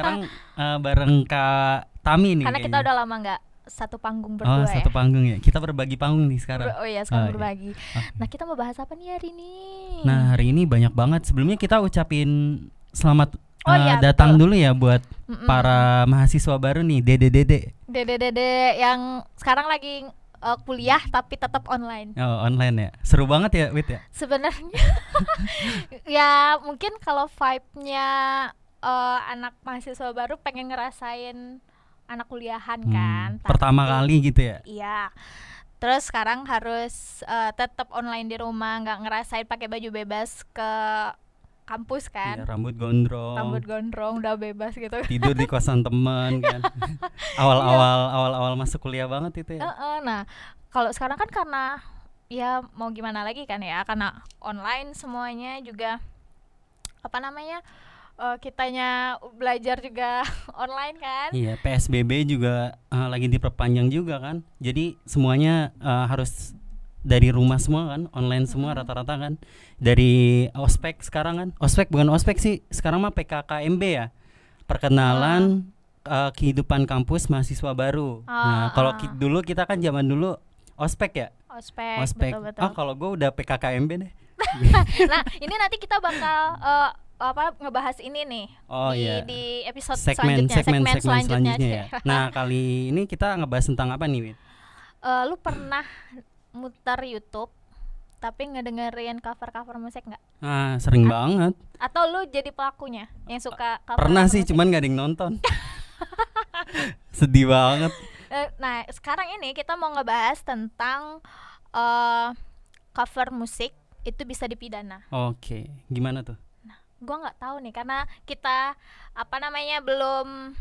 sekarang uh, bareng hmm. Kak Tami nih. Karena kayaknya. kita udah lama nggak satu panggung oh, berdua oh, satu ya. panggung ya. Kita berbagi panggung nih sekarang. oh iya, sekarang oh, iya. berbagi. Iya. Nah, kita mau bahas apa nih hari ini? Nah, hari ini banyak banget. Sebelumnya kita ucapin selamat oh, uh, datang betul. dulu ya buat mm -mm. para mahasiswa baru nih, Dede-dede. Dede-dede yang sekarang lagi uh, kuliah tapi tetap online. Oh, online ya. Seru banget ya, Wit ya. Sebenarnya ya mungkin kalau vibe-nya uh, anak mahasiswa baru pengen ngerasain anak kuliahan hmm, kan. Tapi, pertama kali gitu ya. Iya. Terus sekarang harus uh, eh, tetap online di rumah, nggak ngerasain pakai baju bebas ke kampus kan. Ya, rambut gondrong. Rambut gondrong udah bebas gitu. Tidur di kosan teman kan. Iya. Awal-awal ya. awal-awal masuk kuliah banget itu ya. Uh, uh, nah, kalau sekarang kan karena ya mau gimana lagi kan ya, karena online semuanya juga apa namanya? uh, kitanya belajar juga online kan? Iya, PSBB juga uh, lagi diperpanjang juga kan. Jadi semuanya uh, harus dari rumah semua kan, online semua rata-rata kan. Dari ospek sekarang kan, ospek bukan ospek sih, sekarang mah PKKMB ya, perkenalan. Hmm. Uh, kehidupan kampus mahasiswa baru. Oh, nah, ah, kalau ah. ki dulu kita kan zaman dulu ospek ya. Ospek. Ospek. Betul, betul. Ah, kalau gue udah PKKMB deh. nah, ini nanti kita bakal uh, apa ngebahas ini nih oh, di, iya. di episode segmen, selanjutnya segmen, segmen, selanjutnya, selanjutnya ya. nah kali ini kita ngebahas tentang apa nih Uh, lu pernah muter YouTube tapi ngedengerin cover-cover musik nggak? Ah sering A banget. Atau lu jadi pelakunya yang suka cover? Pernah cover sih, cuman gak ada yang nonton. Sedih banget. Eh, nah sekarang ini kita mau ngebahas tentang uh, cover musik itu bisa dipidana. Oke, okay. gimana tuh? Gua nggak tahu nih karena kita apa namanya belum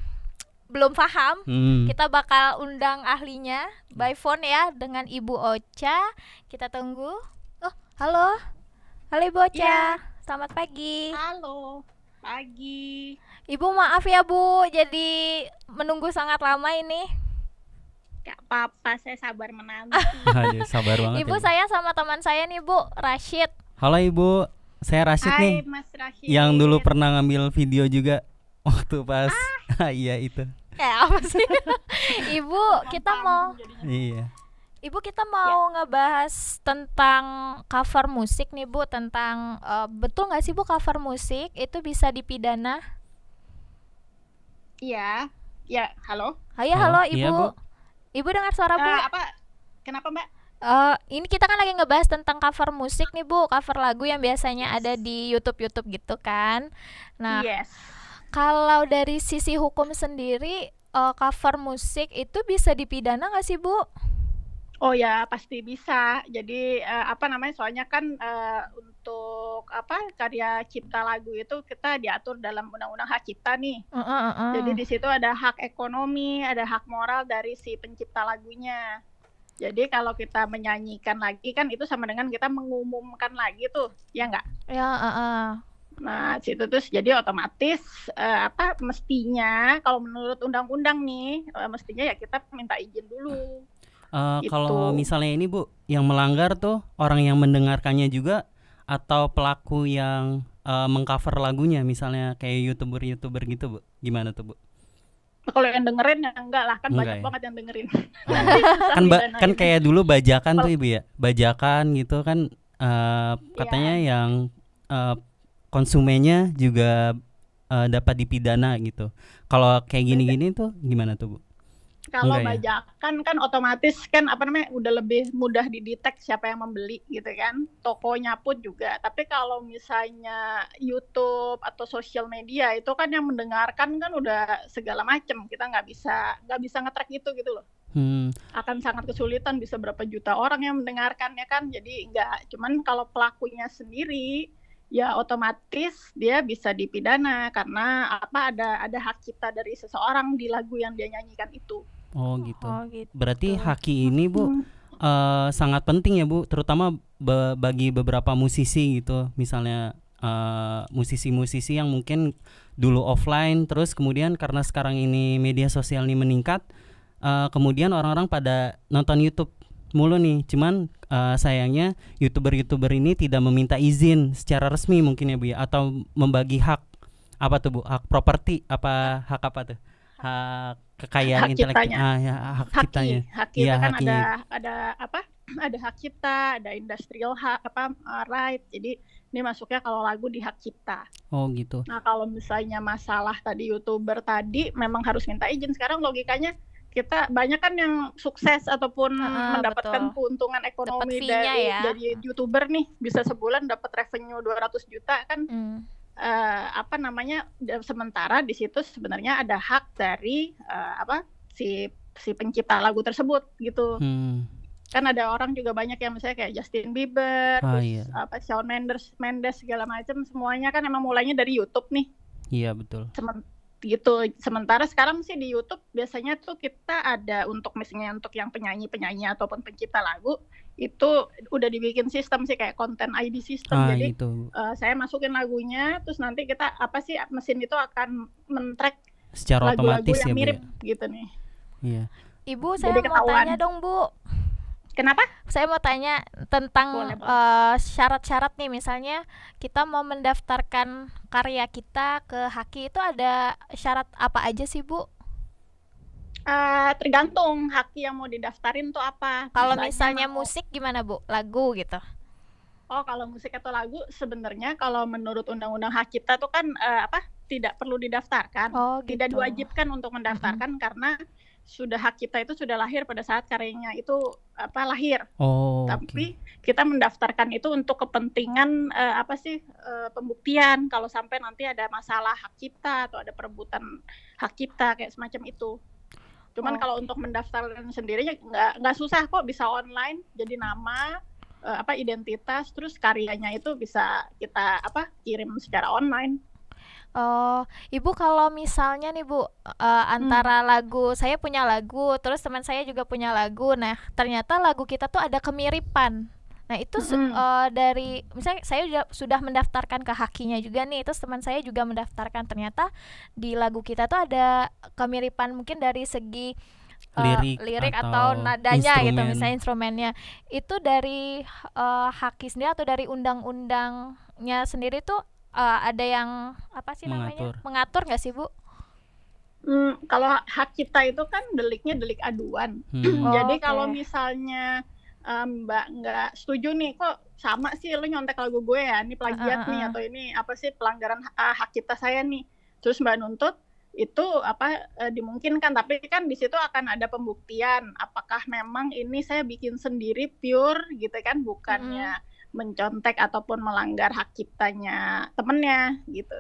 belum paham, hmm. kita bakal undang ahlinya by phone ya dengan Ibu Ocha. Kita tunggu. Oh, halo. Halo Ibu Ocha. yeah. Selamat pagi. Halo. Pagi. Ibu maaf ya Bu, jadi menunggu sangat lama ini. Gak apa-apa, saya sabar menanti. Iya, sabar banget. Ibu ya, saya sama teman saya nih Bu, Rashid. Halo Ibu saya Rashid Hai, nih Mas Rashid. yang dulu pernah ngambil video juga waktu pas ah. iya itu eh apa sih ibu kita mau iya Ibu kita mau ya. ngebahas tentang cover musik nih Bu, tentang uh, betul nggak sih Bu cover musik itu bisa dipidana? Iya. Ya, halo. Oh, Ayo, iya, halo, halo iya, Ibu. Ya, Ibu dengar suara uh, Bu? Eh, apa? Kenapa, Mbak? uh, ini kita kan lagi ngebahas tentang cover musik nih Bu, cover lagu yang biasanya ada di YouTube-YouTube gitu kan. Nah, yes. kalau dari sisi hukum sendiri, uh, cover musik itu bisa dipidana nggak sih Bu? Oh ya pasti bisa. Jadi uh, apa namanya? Soalnya kan uh, untuk apa karya cipta lagu itu kita diatur dalam undang-undang hak cipta nih. Uh, uh, uh. Jadi di situ ada hak ekonomi, ada hak moral dari si pencipta lagunya. Jadi kalau kita menyanyikan lagi kan itu sama dengan kita mengumumkan lagi tuh, ya nggak? Ya, uh, uh. Nah, situ terus jadi otomatis uh, apa mestinya kalau menurut undang-undang nih uh, mestinya ya kita minta izin dulu. Uh, gitu. Kalau misalnya ini Bu, yang melanggar tuh orang yang mendengarkannya juga atau pelaku yang uh, mengcover lagunya misalnya kayak youtuber-youtuber gitu Bu. Gimana tuh Bu? kalau yang dengerin ya enggak lah kan enggak banyak ya. banget yang dengerin oh. kan ba kan kayak dulu bajakan tuh ibu ya bajakan gitu kan uh, katanya yang uh, konsumennya juga uh, dapat dipidana gitu kalau kayak gini-gini tuh gimana tuh bu kalau ya. bajakan kan otomatis kan apa namanya udah lebih mudah didetek siapa yang membeli gitu kan. Tokonya pun juga. Tapi kalau misalnya YouTube atau sosial media itu kan yang mendengarkan kan udah segala macam. Kita nggak bisa nggak bisa ngetrack itu gitu loh. Hmm. akan sangat kesulitan bisa berapa juta orang yang mendengarkannya kan jadi nggak cuman kalau pelakunya sendiri ya otomatis dia bisa dipidana karena apa ada ada hak cipta dari seseorang di lagu yang dia nyanyikan itu. Oh, oh gitu. Oh, gitu. Berarti haki ini Bu uh, sangat penting ya Bu, terutama be bagi beberapa musisi gitu, misalnya eh, musisi-musisi uh, yang mungkin dulu offline, terus kemudian karena sekarang ini media sosial ini meningkat, uh, kemudian orang-orang pada nonton YouTube mulu nih, cuman uh, sayangnya youtuber-youtuber ini tidak meminta izin secara resmi mungkin ya Bu ya, atau membagi hak apa tuh Bu, hak properti apa hak apa tuh? hak kekayaan hak intelektual ah, ya, hak hak kitanya. Hak kita ya, kan haki. ada ada apa? Ada hak cipta, ada industrial hak apa ah, right. Jadi ini masuknya kalau lagu di hak cipta. Oh gitu. Nah kalau misalnya masalah tadi youtuber tadi memang harus minta izin. Sekarang logikanya kita banyak kan yang sukses ataupun ah, mendapatkan betul. keuntungan ekonomi dari ya. jadi youtuber nih bisa sebulan dapat revenue 200 juta kan. hmm uh, apa namanya sementara di situ sebenarnya ada hak dari uh, apa si si pencipta lagu tersebut gitu. Hmm. Kan ada orang juga banyak yang misalnya kayak Justin Bieber, ah, terus iya. apa Shawn Mendes, Mendes segala macam semuanya kan emang mulainya dari YouTube nih. Iya betul. Sementara gitu. Sementara sekarang sih di YouTube biasanya tuh kita ada untuk misalnya untuk yang penyanyi-penyanyi ataupun pencipta lagu itu udah dibikin sistem sih kayak konten ID sistem Ah, Jadi itu. Uh, eh, saya masukin lagunya terus nanti kita apa sih mesin itu akan men-track lagu -lagu yang ya, ya? mirip ya? gitu nih. Iya. Ibu saya Jadi mau ketahuan. tanya dong, Bu. Kenapa? Saya mau tanya tentang eh, syarat-syarat uh, nih, misalnya kita mau mendaftarkan karya kita ke Haki itu ada syarat apa aja sih, Bu? Uh, tergantung Haki yang mau didaftarin tuh apa. Kalau misalnya mau... musik gimana, Bu? Lagu gitu. Oh, kalau musik atau lagu sebenarnya kalau menurut undang-undang hak kita tuh kan uh, apa? tidak perlu didaftarkan, oh, gitu. tidak diwajibkan untuk mendaftarkan mm -hmm. karena sudah hak kita itu sudah lahir pada saat karyanya itu apa lahir. Oh. Tapi okay. kita mendaftarkan itu untuk kepentingan uh, apa sih uh, pembuktian kalau sampai nanti ada masalah hak cipta atau ada perebutan hak cipta kayak semacam itu. Cuman oh. kalau untuk mendaftar sendiri ya nggak nggak susah kok bisa online jadi nama uh, apa identitas terus karyanya itu bisa kita apa kirim secara online. Oh, Ibu kalau misalnya nih Bu uh, antara hmm. lagu saya punya lagu, terus teman saya juga punya lagu. Nah, ternyata lagu kita tuh ada kemiripan. Nah, itu hmm. uh, dari misalnya saya juga, sudah mendaftarkan ke hakinya juga nih, terus teman saya juga mendaftarkan. Ternyata di lagu kita tuh ada kemiripan mungkin dari segi uh, lirik, atau, atau nadanya gitu, instrumen. gitu, misalnya instrumennya. Itu dari uh, hakisnya sendiri atau dari undang-undangnya sendiri tuh uh, ada yang apa sih namanya mengatur nggak sih bu? Hmm, kalau hak cipta itu kan deliknya delik aduan. Hmm. oh, Jadi okay. kalau misalnya um, Mbak nggak setuju nih kok sama sih lu nyontek lagu gue ya, ini plagiat uh, uh, uh. nih atau ini apa sih pelanggaran uh, hak cipta saya nih. Terus Mbak nuntut itu apa e, dimungkinkan tapi kan di situ akan ada pembuktian apakah memang ini saya bikin sendiri pure gitu kan bukannya hmm mencontek ataupun melanggar hak ciptanya temennya gitu.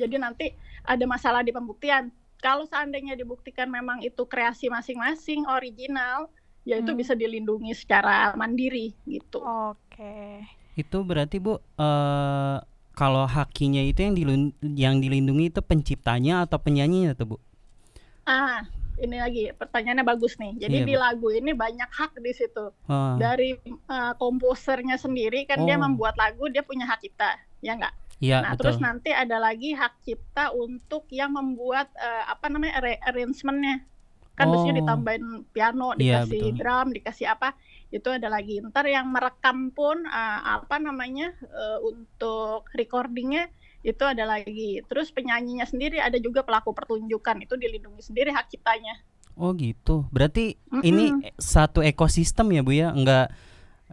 Jadi nanti ada masalah di pembuktian. Kalau seandainya dibuktikan memang itu kreasi masing-masing original, ya itu hmm. bisa dilindungi secara mandiri gitu. Oke. Okay. Itu berarti Bu uh, kalau hakinya itu yang dilindungi, yang dilindungi itu penciptanya atau penyanyinya tuh Bu? Ah, ini lagi pertanyaannya bagus nih. Jadi yeah, di lagu ini banyak hak di situ. Uh. Dari uh, komposernya sendiri kan oh. dia membuat lagu dia punya hak cipta, ya enggak? Iya, nah, betul. terus nanti ada lagi hak cipta untuk yang membuat uh, apa namanya re arrangementnya. Kan oh. biasanya ditambahin piano, iya, dikasih ya, drum, dikasih apa. Itu ada lagi. Ntar yang merekam pun uh, apa namanya uh, untuk recordingnya itu ada lagi terus penyanyinya sendiri ada juga pelaku pertunjukan itu dilindungi sendiri hak kitanya oh gitu berarti mm -hmm. ini satu ekosistem ya bu ya nggak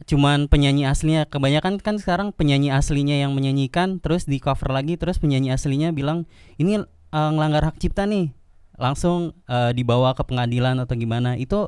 cuman penyanyi aslinya kebanyakan kan sekarang penyanyi aslinya yang menyanyikan terus di cover lagi terus penyanyi aslinya bilang ini uh, ngelanggar hak cipta nih langsung uh, dibawa ke pengadilan atau gimana itu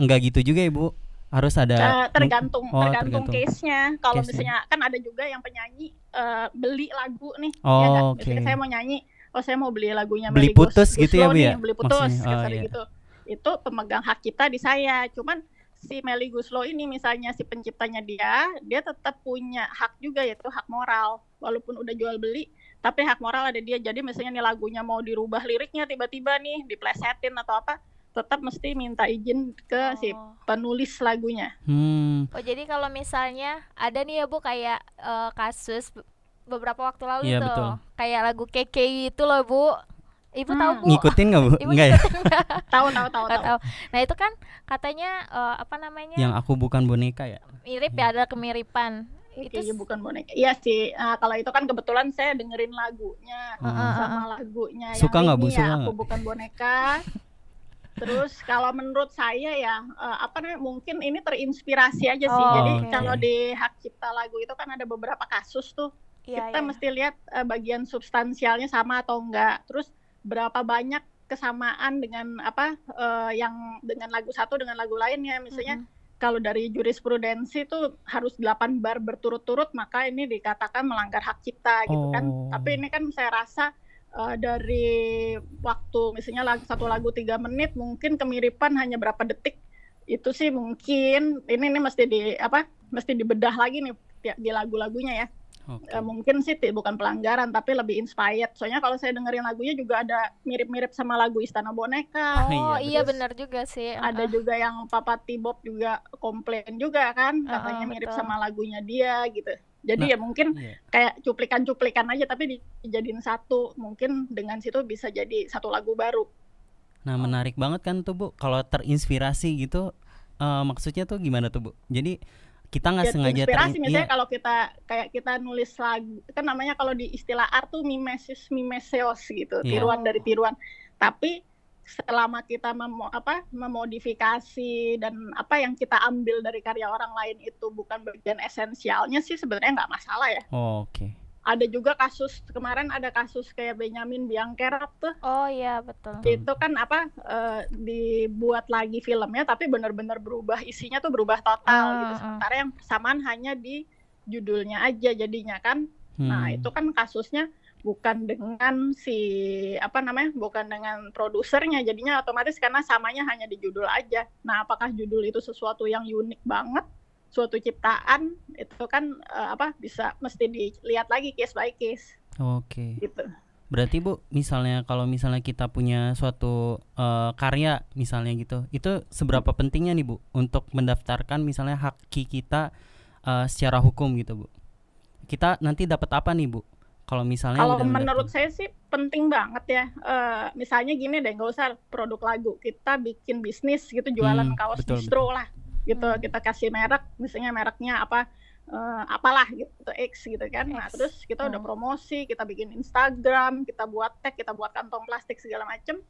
nggak gitu juga ibu ya, harus ada uh, tergantung oh, tergantung, case-nya kalau case misalnya kan ada juga yang penyanyi uh, beli lagu nih ya oh, ya kan? okay. misalnya saya mau nyanyi oh saya mau beli lagunya beli putus Gus, gitu ya Bu ya beli putus Maksudnya, gitu, oh, iya. gitu itu pemegang hak kita di saya cuman si Meli Guslow ini misalnya si penciptanya dia dia tetap punya hak juga yaitu hak moral walaupun udah jual beli tapi hak moral ada dia jadi misalnya nih lagunya mau dirubah liriknya tiba-tiba nih diplesetin atau apa tetap mesti minta izin ke oh. si penulis lagunya. Hmm. Oh jadi kalau misalnya ada nih ya bu kayak uh, kasus beberapa waktu lalu ya, tuh kayak lagu keke itu loh bu. Ibu hmm. tahu bu? Ngikutin nggak bu? Ibu Enggak ya? tahu tahu tahu tahu. Nah itu kan katanya uh, apa namanya? Yang aku bukan boneka ya? Mirip ya, ya ada kemiripan. Itu ya, bukan boneka. Iya sih. Nah, kalau itu kan kebetulan saya dengerin lagunya -huh. Oh. sama lagunya. Suka nggak bu? Ya, Suka ya, aku bukan boneka. Terus kalau menurut saya ya uh, apa namanya mungkin ini terinspirasi aja sih. Oh, Jadi okay. kalau di hak cipta lagu itu kan ada beberapa kasus tuh. Yeah, kita yeah. mesti lihat uh, bagian substansialnya sama atau enggak. Terus berapa banyak kesamaan dengan apa uh, yang dengan lagu satu dengan lagu lainnya misalnya mm -hmm kalau dari jurisprudensi itu harus 8 bar berturut-turut maka ini dikatakan melanggar hak cipta gitu kan. oh. kan. Tapi ini kan saya rasa uh, dari waktu misalnya lagu, satu lagu tiga menit mungkin kemiripan hanya berapa detik itu sih mungkin ini ini mesti di apa mesti dibedah lagi nih ya, di lagu-lagunya ya okay. uh, eh, mungkin sih bukan pelanggaran tapi lebih inspired soalnya kalau saya dengerin lagunya juga ada mirip-mirip sama lagu Istana Boneka oh, iya, oh, iya benar juga sih ada uh. juga yang Papa T juga komplain juga kan katanya uh, uh, mirip betul. sama lagunya dia gitu jadi nah, ya mungkin yeah. kayak cuplikan-cuplikan aja tapi dijadiin satu. Mungkin dengan situ bisa jadi satu lagu baru. Nah, menarik banget kan tuh, Bu. Kalau terinspirasi gitu uh, maksudnya tuh gimana tuh, Bu? Jadi kita nggak ya, sengaja inspirasi misalnya iya. kalau kita kayak kita nulis lagu kan namanya kalau di istilah art tuh mimesis mimeseos gitu yeah. tiruan dari tiruan tapi selama kita memo, apa memodifikasi dan apa yang kita ambil dari karya orang lain itu bukan bagian esensialnya sih sebenarnya nggak masalah ya. Oh, Oke. Okay. Ada juga kasus kemarin ada kasus kayak Benjamin Biangkerap tuh. Oh iya betul. Itu kan apa e, dibuat lagi filmnya tapi benar-benar berubah isinya tuh berubah total uh, gitu. Ah. Sementara uh. yang persamaan hanya di judulnya aja jadinya kan. Nah, hmm. Nah itu kan kasusnya bukan dengan si apa namanya bukan dengan produsernya jadinya otomatis karena samanya hanya di judul aja nah apakah judul itu sesuatu yang unik banget suatu ciptaan itu kan uh, apa bisa mesti dilihat lagi case by case oke okay. gitu berarti bu misalnya kalau misalnya kita punya suatu uh, karya misalnya gitu itu seberapa pentingnya nih bu untuk mendaftarkan misalnya hak kita uh, secara hukum gitu bu kita nanti dapat apa nih bu kalau misalnya kalau menurut saya sih penting banget ya. Uh, misalnya gini deh, nggak usah produk lagu, kita bikin bisnis gitu jualan hmm, kaos betul, distro betul. lah, gitu hmm. kita kasih merek, misalnya mereknya apa uh, apalah gitu X gitu kan. Nah, X. Nah, terus kita hmm. udah promosi, kita bikin Instagram, kita buat tag, kita buat kantong plastik segala macem.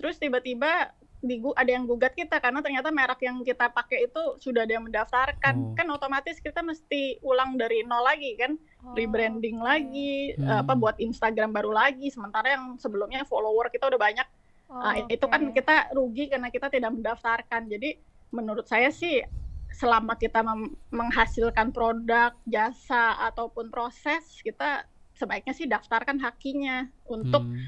Terus tiba-tiba di ada yang gugat kita karena ternyata merek yang kita pakai itu sudah ada yang mendaftarkan. Hmm. Kan otomatis kita mesti ulang dari nol lagi kan. Oh. rebranding lagi eh, hmm. apa buat Instagram baru lagi sementara yang sebelumnya follower kita udah banyak oh, nah, okay. itu kan kita rugi karena kita tidak mendaftarkan jadi menurut saya sih selama kita menghasilkan produk jasa ataupun proses kita sebaiknya sih daftarkan hakinya untuk hmm.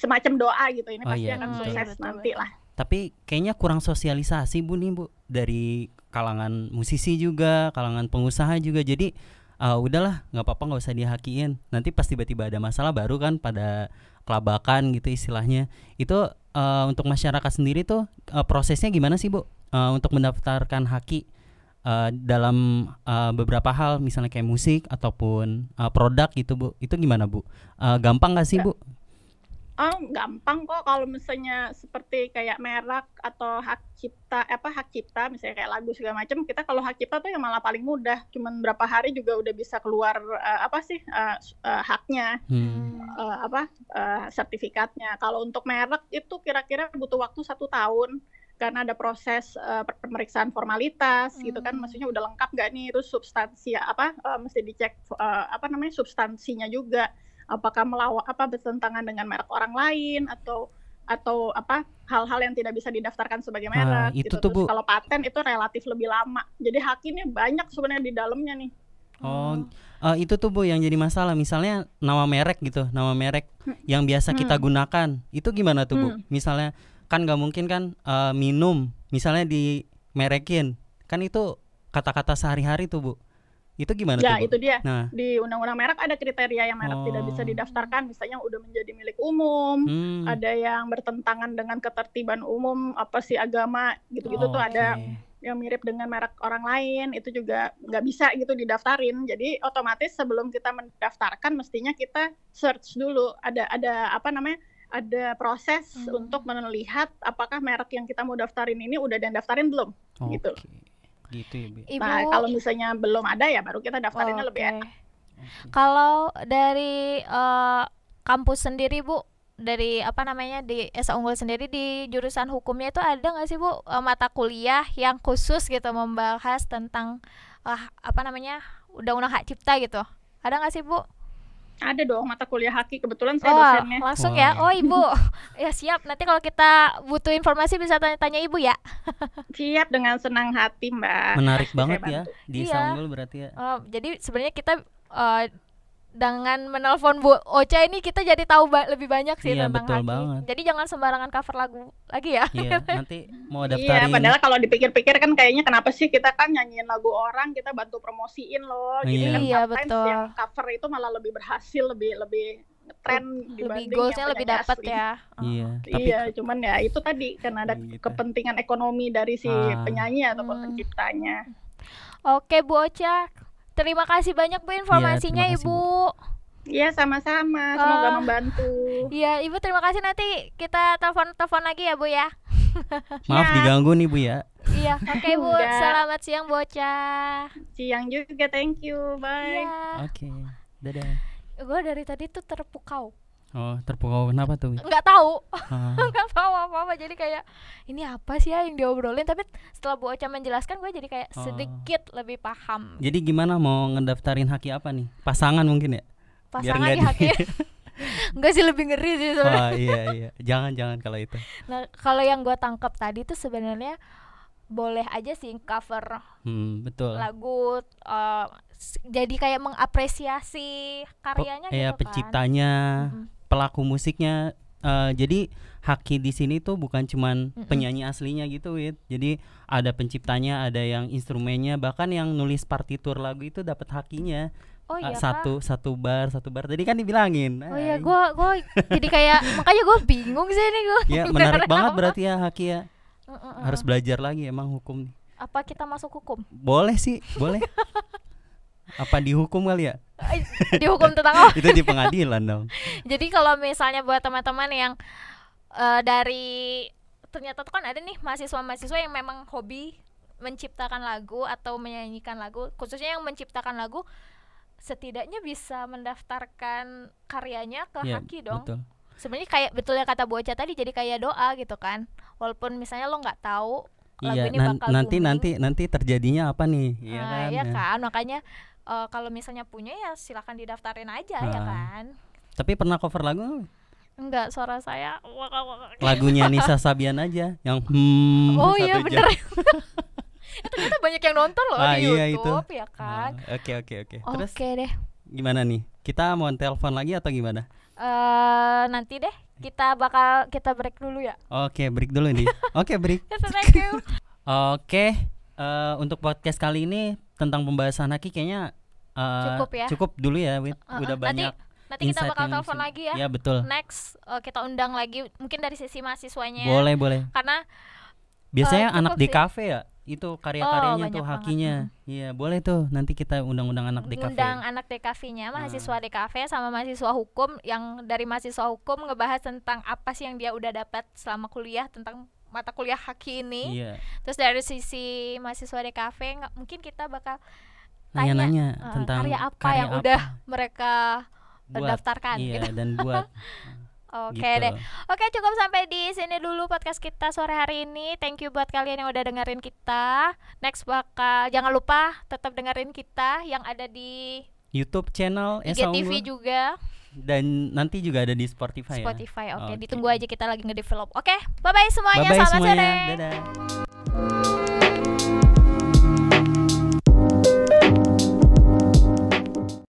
semacam doa gitu ini oh, pasti iya, akan betul. sukses iya, nanti lah tapi kayaknya kurang sosialisasi bu nih bu dari kalangan musisi juga kalangan pengusaha juga jadi uh, udahlah nggak apa-apa nggak usah dihakiin nanti pas tiba-tiba ada masalah baru kan pada kelabakan gitu istilahnya itu uh, untuk masyarakat sendiri tuh uh, prosesnya gimana sih bu uh, untuk mendaftarkan haki uh, dalam uh, beberapa hal misalnya kayak musik ataupun uh, produk gitu bu itu gimana bu uh, gampang nggak sih iya. bu Oh, gampang kok kalau misalnya seperti kayak merek atau hak cipta apa hak cipta misalnya kayak lagu segala macam kita kalau hak cipta tuh yang malah paling mudah cuman berapa hari juga udah bisa keluar uh, apa sih uh, uh, haknya hmm. uh, apa uh, sertifikatnya kalau untuk merek itu kira-kira butuh waktu satu tahun karena ada proses uh, pemeriksaan formalitas hmm. gitu kan hmm. maksudnya udah lengkap gak nih terus substansi apa uh, mesti dicek uh, apa namanya substansinya juga apakah melawan apa bertentangan dengan merek orang lain atau atau apa hal-hal yang tidak bisa didaftarkan sebagai nah, merek nah, itu gitu. tuh Terus Bu. kalau paten itu relatif lebih lama jadi hak ini banyak sebenarnya di dalamnya nih Oh, hmm. uh, itu tuh Bu yang jadi masalah. Misalnya nama merek gitu, nama merek hmm. yang biasa hmm. kita gunakan. Itu gimana tuh Bu? Hmm. Misalnya kan nggak mungkin kan uh, minum misalnya di merekin. Kan itu kata-kata sehari-hari tuh Bu. Itu gimana ya, tuh? Ya, itu dia. Nah. Di undang-undang merek ada kriteria yang merek oh. tidak bisa oh. didaftarkan, misalnya udah menjadi milik umum, hmm. ada yang bertentangan dengan ketertiban umum, apa sih agama, gitu-gitu oh, tuh okay. ada yang mirip dengan merek orang lain itu juga nggak bisa gitu didaftarin jadi otomatis sebelum kita mendaftarkan mestinya kita search dulu ada ada apa namanya ada proses hmm. untuk melihat apakah merek yang kita mau daftarin ini udah dan daftarin belum okay. gitu Gitu ya, Bi. Ibu... Nah, kalau misalnya belum ada ya baru kita daftarinnya oh, okay. lebih enak. Kalau dari uh, kampus sendiri, Bu, dari apa namanya di Esa Unggul sendiri di jurusan hukumnya itu ada nggak sih Bu uh, mata kuliah yang khusus gitu membahas tentang uh, apa namanya undang-undang hak cipta gitu? Ada nggak sih Bu? Ada dong mata kuliah haki kebetulan saya oh, dosennya. Langsung ya. Oh, Ibu. ya siap. Nanti kalau kita butuh informasi bisa tanya-tanya Ibu ya. siap dengan senang hati, Mbak. Menarik banget ya di iya. Sanggul berarti ya. Oh, jadi sebenarnya kita uh, dengan menelpon Bu Ocha ini kita jadi tahu ba lebih banyak sih iya, tentang betul Haki. Banget. Jadi jangan sembarangan cover lagu lagi ya. Iya, nanti mau iya, daftarin. Iya, padahal kalau dipikir-pikir kan kayaknya kenapa sih kita kan nyanyiin lagu orang, kita bantu promosiin loh iya. gitu Iya, betul. Yang cover itu malah lebih berhasil, lebih lebih tren lebih goalsnya lebih dapat ya. Iya, oh. tapi iya, cuman ya itu tadi karena ada iya, gitu. kepentingan ekonomi dari si ah. penyanyi ataupun hmm. penciptanya. Oke Bu Ocha, Terima kasih banyak Bu informasinya ya, Ibu. Iya sama-sama, semoga ah. membantu. Iya Ibu terima kasih nanti kita telepon-telepon lagi ya Bu ya. Maaf ya. diganggu nih Bu ya. Iya, oke okay, Bu. Enggak. Iya. Selamat siang bocah. Siang juga, thank you. Bye. Ya. Oke. Okay. Dadah. Gue dari tadi tuh terpukau. Oh, terpukau kenapa tuh? Enggak tahu. Ah. Nggak tahu apa-apa. Jadi kayak ini apa sih ya yang diobrolin? Tapi setelah Bu Ocha menjelaskan, gue jadi kayak oh. sedikit lebih paham. Jadi gimana mau ngedaftarin haki apa nih? Pasangan mungkin ya? Pasangan ya, di haki. Enggak sih lebih ngeri sih sebenarnya. Oh, iya iya. Jangan jangan kalau itu. Nah, kalau yang gue tangkap tadi tuh sebenarnya boleh aja sih cover hmm, betul. lagu uh, jadi kayak mengapresiasi karyanya Pe gitu iya, kan. penciptanya pelaku musiknya uh, jadi Haki di sini tuh bukan cuman penyanyi aslinya gitu, Wit. Jadi ada penciptanya, ada yang instrumennya, bahkan yang nulis partitur lagu itu dapat hakinya. Oh iya, satu satu bar, satu bar. Tadi kan dibilangin. Oh iya, gua gua jadi kayak makanya gua bingung sih ini gua. Ya, menarik banget berarti ya Haki ya. Harus belajar lagi emang hukum nih. Apa kita masuk hukum? Boleh sih, boleh. apa dihukum kali ya? dihukum tentang itu di pengadilan dong. Jadi kalau misalnya buat teman-teman yang uh, dari ternyata tuh kan ada nih mahasiswa-mahasiswa yang memang hobi menciptakan lagu atau menyanyikan lagu, khususnya yang menciptakan lagu setidaknya bisa mendaftarkan karyanya ke ya, Haki dong. Betul. Sebenarnya kayak betulnya kata Boca tadi jadi kayak doa gitu kan. Walaupun misalnya lo nggak tahu lagu iya, ini bakal nanti nanti nanti terjadinya apa nih? ya nah, kan. Iya kan, kan makanya uh, kalau misalnya punya ya silahkan didaftarin aja ya ah. kan tapi pernah cover lagu Enggak, suara saya Lagunya Nisa Sabian aja Yang hmm Oh iya bener ya, Ternyata banyak yang nonton loh ah, di iya, Youtube itu. ya kan ah, Oke oke oke Terus Oke deh Gimana nih? Kita mau telepon lagi atau gimana? Uh, nanti deh kita bakal kita break dulu ya Oke okay, break dulu nih Oke okay, break Oke okay, uh, eh, untuk podcast kali ini tentang pembahasan haki kayaknya uh, cukup ya. Cukup dulu ya, Wid. Uh, udah banyak. Nanti kita bakal telepon lagi ya. Iya betul. Next uh, kita undang lagi mungkin dari sisi mahasiswanya. Boleh boleh. Karena biasanya uh, anak di kafe ya itu karya-karyanya oh, tuh hakinya. Iya boleh tuh nanti kita undang-undang anak di kafe. Undang anak di kafenya nah. mahasiswa di kafe sama mahasiswa hukum yang dari mahasiswa hukum ngebahas tentang apa sih yang dia udah dapat selama kuliah tentang mata kuliah haki ini. Iya. Terus dari sisi mahasiswa kafe mungkin kita bakal tanya, tanya uh, eh, tentang karya apa karya yang apa udah mereka buat, daftarkan iya, gitu. dan buat gitu. Oke gitu. deh. Oke, cukup sampai di sini dulu podcast kita sore hari ini. Thank you buat kalian yang udah dengerin kita. Next bakal jangan lupa tetap dengerin kita yang ada di YouTube channel ya, IGTV juga dan nanti juga ada di Spotify. Ya. Spotify, ya? oke. Okay. Okay. Ditunggu aja kita lagi ngedevelop. Oke, okay, bye bye semuanya. Bye -bye Selamat sore. Dadah.